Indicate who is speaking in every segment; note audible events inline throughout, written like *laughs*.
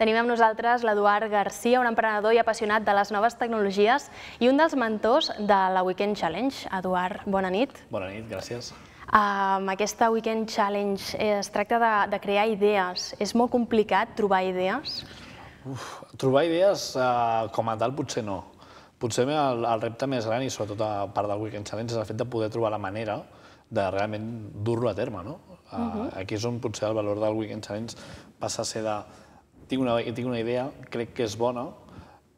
Speaker 1: Tenim amb nosaltres l'Eduard Garcia, un emprenedor i apassionat de les noves tecnologies i un dels mentors de la Weekend Challenge. Eduard, bona nit.
Speaker 2: Bona nit, gràcies.
Speaker 1: Amb uh, aquesta Weekend Challenge eh, es tracta de, de crear idees. És molt complicat trobar idees?
Speaker 2: Uf, trobar idees uh, com a tal potser no. Potser el, el repte més gran, i sobretot a part del Weekend Challenge, és el fet de poder trobar la manera de realment dur-lo a terme. No? Uh, eh, uh -huh. Aquí és on potser el valor del Weekend Challenge passa a ser de tinc una, tinc una idea, crec que és bona,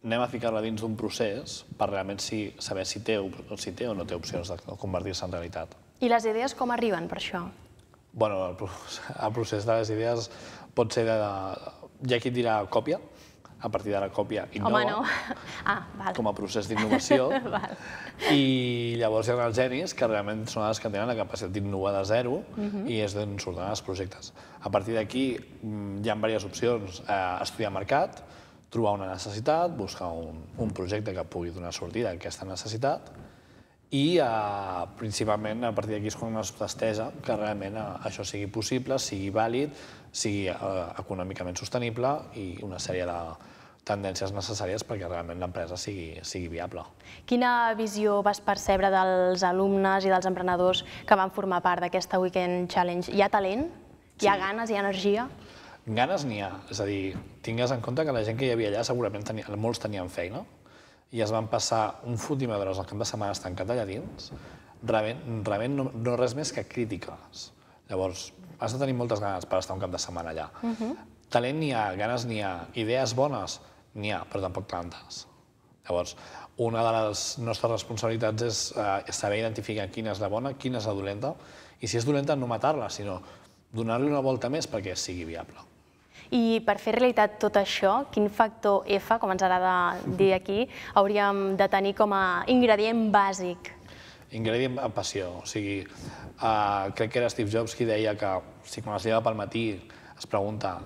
Speaker 2: anem a ficar-la dins d'un procés per realment si, saber si té, si té o no té opcions de convertir-se en realitat.
Speaker 1: I les idees com arriben per això?
Speaker 2: Bueno, el, *laughs* el procés de les idees pot ser de... de hi ha qui et dirà còpia, a partir d'ara còpia innova. Home,
Speaker 1: no. *laughs* Ah, val. Com a
Speaker 2: procés d'innovació. *laughs* I llavors hi ha els genis, que realment són els que tenen la capacitat d'innovar de zero uh mhm. -huh. i és d'on surten els projectes. A partir d'aquí mm, hi ha diverses opcions. Eh, estudiar mercat, trobar una necessitat, buscar un, un projecte que pugui donar sortida a aquesta necessitat i eh, principalment a partir d'aquí és quan es testesa que realment eh, això sigui possible, sigui vàlid, sigui eh, econòmicament sostenible i una sèrie de tendències necessàries perquè realment l'empresa sigui, sigui viable.
Speaker 1: Quina visió vas percebre dels alumnes i dels emprenedors que van formar part d'aquesta Weekend Challenge? Hi ha talent? Hi ha ganes? Hi ha energia?
Speaker 2: Ganes n'hi ha. És a dir, tingues en compte que la gent que hi havia allà segurament tenia, molts tenien feina, i es van passar un fotiment i veure el cap de setmana estancat allà dins, rebent, rebent no, no res més que crítiques. Llavors, has de tenir moltes ganes per estar un cap de setmana allà. Uh mhm. -huh. Talent n'hi ha, ganes n'hi ha, idees bones n'hi ha, però tampoc tantes. Llavors, una de les nostres responsabilitats és eh, saber identificar quina és la bona, quina és la dolenta, i si és dolenta no matar-la, sinó donar-li una volta més perquè sigui viable.
Speaker 1: I per fer realitat tot això, quin factor F, com ens agrada mhm. dir aquí, hauríem de tenir com a ingredient bàsic?
Speaker 2: Ingredient amb passió. O sigui, eh, crec que era Steve Jobs qui deia que si quan es lleva pel matí es pregunta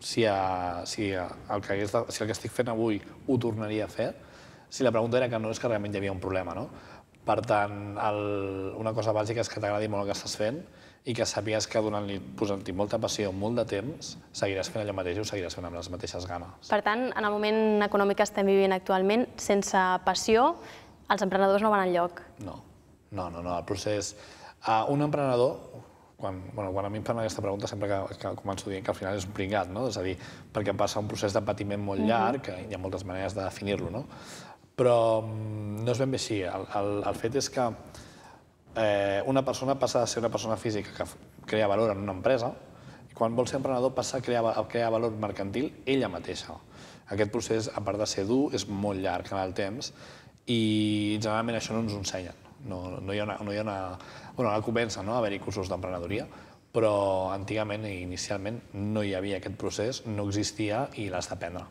Speaker 2: si, a, eh, si, eh, el que hagués, si el que estic fent avui ho tornaria a fer, si la pregunta era que no és que realment hi havia un problema, no? Per tant, el, una cosa bàsica és que t'agradi molt el que estàs fent i que sàpigues que donant-li, posant-hi molta passió, molt de temps, seguiràs fent allò mateix i ho seguiràs fent amb les mateixes ganes.
Speaker 1: Per tant, en el moment econòmic que estem vivint actualment, sense passió, els emprenedors no van enlloc. No,
Speaker 2: no, no, no. el procés... Uh, un emprenedor, quan, bueno, quan a mi em fan aquesta pregunta sempre que, que començo dient que al final és un pringat, no? és a dir, perquè passa un procés de patiment molt llarg, mm -hmm. que hi ha moltes maneres de definir-lo, no? però mm, no és ben bé així. El, el, el fet és que eh, una persona passa de ser una persona física que crea valor en una empresa i quan vol ser emprenedor passa a crear, a crear valor mercantil ella mateixa. Aquest procés, a part de ser dur, és molt llarg en el temps i generalment això no ens ho ensenyen. No, no hi ha una... No hi ha una bueno, ara comença no, a haver-hi cursos d'emprenedoria, però antigament i inicialment no hi havia aquest procés, no existia i l'has d'aprendre.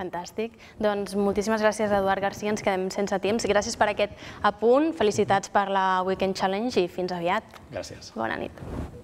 Speaker 1: Fantàstic. Doncs moltíssimes gràcies, Eduard García. Ens quedem sense temps. Gràcies per aquest apunt. Felicitats per la Weekend Challenge i fins aviat. Gràcies. Bona nit.